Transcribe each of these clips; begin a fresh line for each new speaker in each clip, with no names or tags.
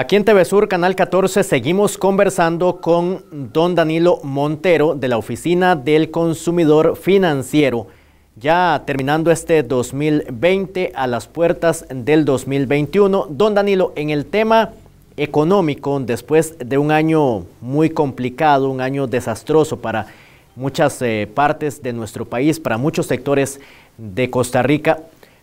Aquí en TV Sur, Canal 14, seguimos conversando con don Danilo Montero de la Oficina del Consumidor Financiero, ya terminando este 2020 a las puertas del 2021. Don Danilo, en el tema económico, después de un año muy complicado, un año desastroso para muchas eh, partes de nuestro país, para muchos sectores de Costa Rica,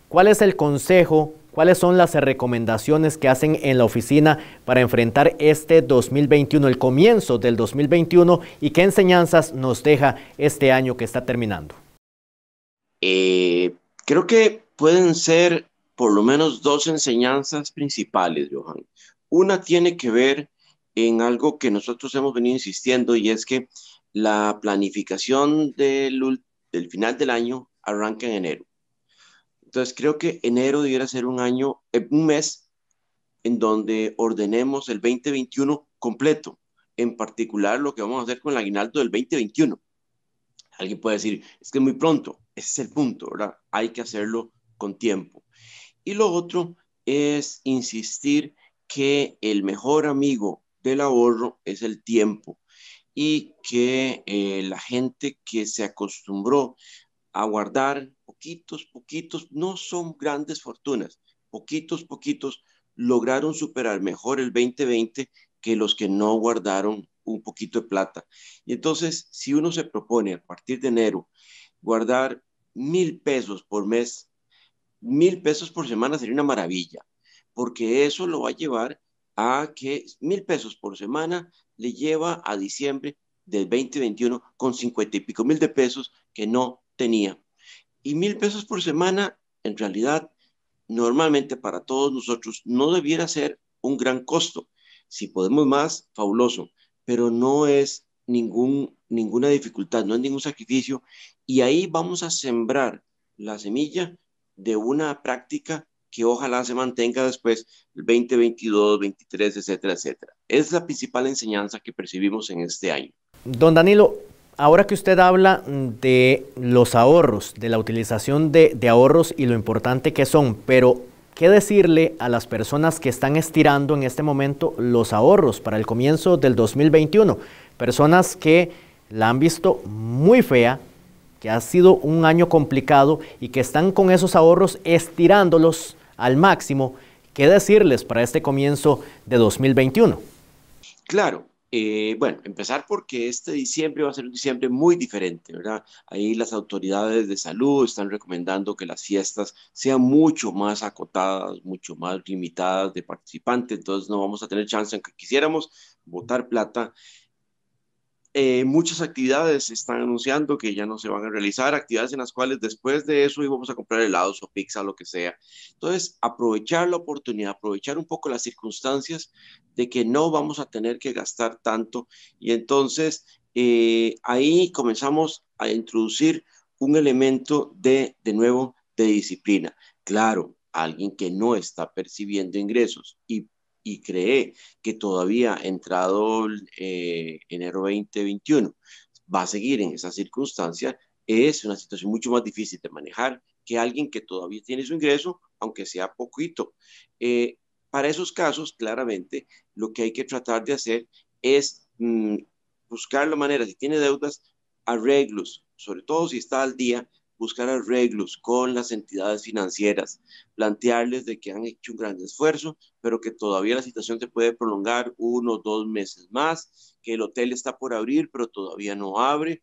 ¿cuál es el consejo ¿Cuáles son las recomendaciones que hacen en la oficina para enfrentar este 2021, el comienzo del 2021 y qué enseñanzas nos deja este año que está terminando? Eh,
creo que pueden ser por lo menos dos enseñanzas principales, Johan. Una tiene que ver en algo que nosotros hemos venido insistiendo y es que la planificación del final del año arranca en enero. Entonces creo que enero debiera ser un año, eh, un mes en donde ordenemos el 2021 completo, en particular lo que vamos a hacer con el aguinaldo del 2021. Alguien puede decir, es que es muy pronto, ese es el punto, ¿verdad? Hay que hacerlo con tiempo. Y lo otro es insistir que el mejor amigo del ahorro es el tiempo y que eh, la gente que se acostumbró a guardar poquitos, poquitos, no son grandes fortunas, poquitos, poquitos lograron superar mejor el 2020 que los que no guardaron un poquito de plata. Y entonces, si uno se propone a partir de enero guardar mil pesos por mes, mil pesos por semana sería una maravilla, porque eso lo va a llevar a que mil pesos por semana le lleva a diciembre del 2021 con cincuenta y pico mil de pesos que no tenía. Y mil pesos por semana, en realidad, normalmente para todos nosotros no debiera ser un gran costo. Si podemos más, fabuloso, pero no es ningún, ninguna dificultad, no es ningún sacrificio. Y ahí vamos a sembrar la semilla de una práctica que ojalá se mantenga después el 2022, 2023, etcétera, etcétera. Es la principal enseñanza que percibimos en este año.
Don Danilo, Ahora que usted habla mm, de los ahorros, de la utilización de, ahorros y lo importante que son, pero ¿qué decirle a las personas que están estirando en este momento los ahorros para el comienzo del 2021? Personas que la han visto muy fea, que ha sido un año complicado y que están con esos ahorros estirándolos al máximo. ¿Qué decirles para este comienzo de 2021?
Claro, eh, bueno, empezar porque este diciembre va a ser un diciembre muy diferente, ¿verdad? Ahí las autoridades de salud están recomendando que las fiestas sean mucho más acotadas, mucho más limitadas de participantes, entonces no vamos a tener chance, en que quisiéramos, votar plata eh, muchas actividades están anunciando que ya no se van a realizar, actividades en las cuales después de eso íbamos a comprar helados o pizza, lo que sea. Entonces, aprovechar la oportunidad, aprovechar un poco las circunstancias de que no vamos a tener que gastar tanto. Y entonces, eh, ahí comenzamos a introducir un elemento de, de nuevo, de disciplina. Claro, alguien que no está percibiendo ingresos y y CREE, que todavía entrado eh, enero 2021 va a seguir en esa circunstancia, es una situación mucho más difícil de manejar que alguien que todavía tiene su ingreso, aunque sea poquito. Eh, para esos casos, claramente, lo que hay que tratar de hacer es mm, buscar la manera, si tiene deudas, arreglos, sobre todo si está al día buscar arreglos con las entidades financieras, plantearles de que han hecho un gran esfuerzo, pero que todavía la situación se puede prolongar uno o dos meses más, que el hotel está por abrir, pero todavía no abre,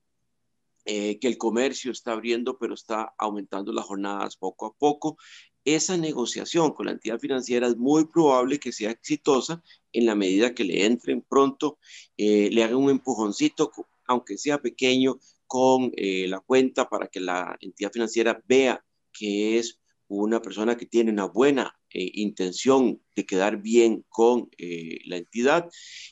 eh, que el comercio está abriendo, pero está aumentando las jornadas poco a poco. Esa negociación con la entidad financiera es muy probable que sea exitosa en la medida que le entren pronto, eh, le hagan un empujoncito, aunque sea pequeño, con eh, la cuenta para que la entidad financiera vea que es una persona que tiene una buena eh, intención de quedar bien con eh, la entidad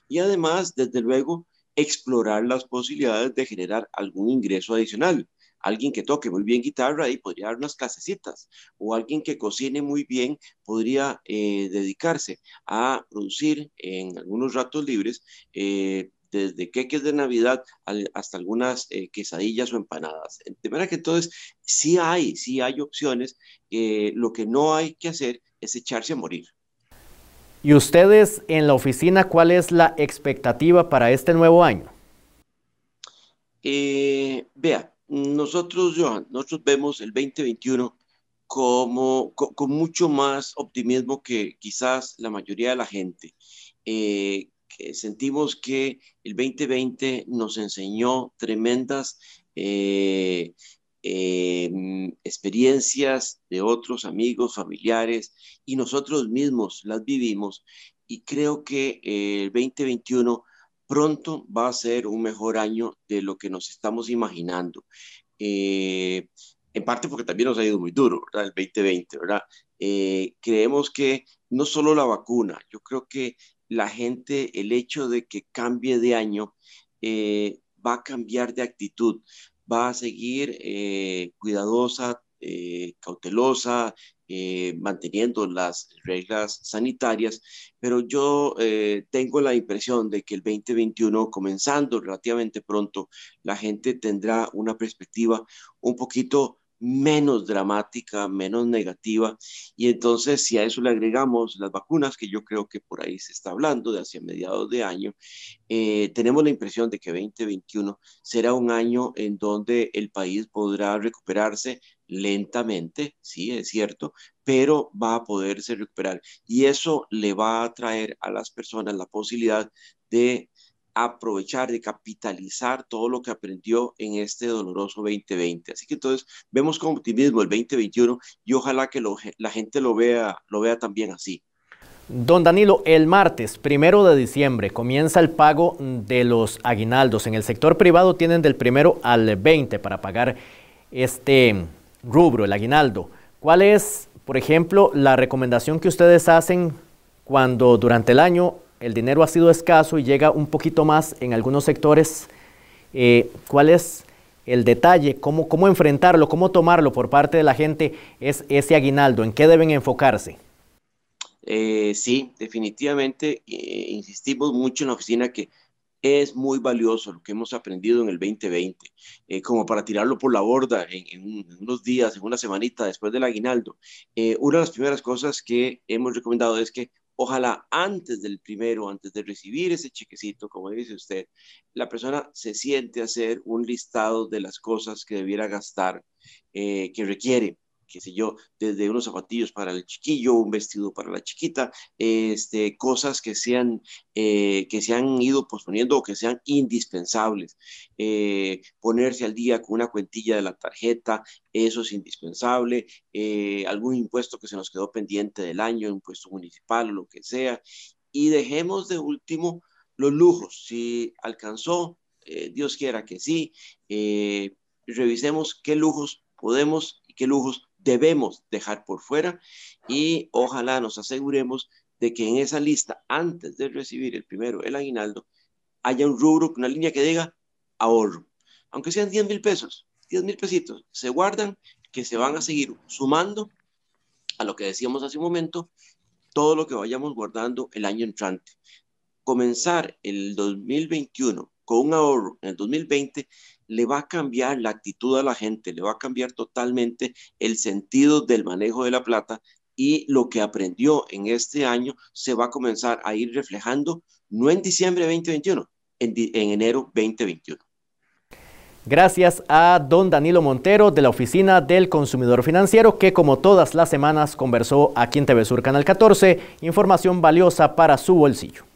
y además, desde luego, explorar las posibilidades de generar algún ingreso adicional. Alguien que toque muy bien guitarra y podría dar unas clasecitas, o alguien que cocine muy bien podría dedicarse a producir en algunos ratos libres desde queques de Navidad hasta algunas eh, quesadillas o empanadas. Eh, de manera que entonces, sí hay, sí hay opciones. Eh, lo que no hay que hacer es echarse a morir.
¿Y ustedes en la oficina cuál es la expectativa para este nuevo año?
vea, nosotros, Johan, nosotros vemos el 2021 como, con, mucho más optimismo que quizás la mayoría de la gente. Eh, sentimos que el 2020 nos enseñó tremendas eh, em, experiencias de otros amigos, familiares y nosotros mismos las vivimos y creo que el 2021 pronto va a ser un mejor año de lo que nos estamos imaginando. Eh, en parte porque también nos ha ido muy duro, El 2020, ¿verdad? Eh, creemos que no solo la vacuna, yo creo que la gente, el hecho de que cambie de año, eh, va a cambiar de actitud, va a seguir eh, cuidadosa, eh, cautelosa, manteniendo las reglas sanitarias, pero yo tengo la impresión de que el 2021, comenzando relativamente pronto, la gente tendrá una perspectiva un poquito menos dramática, menos negativa. Y entonces si a eso le agregamos las vacunas, que yo creo que por ahí se está hablando de hacia mediados de año, eh, tenemos la impresión de que 2021 será un año en donde el país podrá recuperarse lentamente, sí, es cierto, pero va a poderse recuperar. Y eso le va a traer a las personas la posibilidad de aprovechar, de capitalizar todo lo que aprendió en este doloroso 2020. Así que entonces vemos con optimismo el 2021 y ojalá que la gente lo vea, lo vea también así.
Don Danilo, el martes primero de diciembre comienza el pago de los aguinaldos. En el sector privado tienen del primero al 20 para pagar este rubro, el aguinaldo. ¿Cuál es, por ejemplo, la recomendación que ustedes hacen cuando durante el año el dinero ha sido escaso y llega un poquito más en algunos sectores. Eh, ¿Cuál es el detalle? Cómo, ¿Cómo enfrentarlo? ¿Cómo tomarlo por parte de la gente? ¿Es ese aguinaldo? ¿En qué deben enfocarse?
Eh, sí, definitivamente eh, insistimos mucho en la oficina que es muy valioso lo que hemos aprendido en el 2020, como para tirarlo por la borda en, en, unos días, en una semanita después del aguinaldo. una de las primeras cosas que hemos recomendado es que Ojalá antes del primero, antes de recibir ese chequecito, como dice usted, la persona se siente a hacer un listado de las cosas que debiera gastar, eh, que requiere qué sé yo, desde unos zapatillos para el chiquillo, un vestido para la chiquita, este, cosas que sean, eh, que se han ido posponiendo o que sean indispensables. Eh, ponerse al día con una cuentilla de la tarjeta, eso es indispensable. Eh, algún impuesto que se nos quedó pendiente del año, impuesto municipal o lo que sea. Y dejemos de último los lujos. Si alcanzó, Dios quiera que sí, revisemos qué lujos podemos y qué lujos debemos dejar por fuera y ojalá nos aseguremos de que en esa lista, antes de recibir el primero, el aguinaldo, haya un rubro, una línea que diga ahorro. Aunque sean 10 mil pesos, 10 mil pesitos, se guardan que se van a seguir sumando a lo que decíamos hace un momento, todo lo que vayamos guardando el año entrante. Comenzar el 2021 con un ahorro en el 2020 le va a cambiar la actitud a la gente, le va a cambiar totalmente el sentido del manejo de la plata y lo que aprendió en este año se va a comenzar a ir reflejando no en diciembre de 2021, en, enero enero 2021.
Gracias a don Danilo Montero de la Oficina del Consumidor Financiero que como todas las semanas conversó aquí en TV Sur Canal 14, información valiosa para su bolsillo.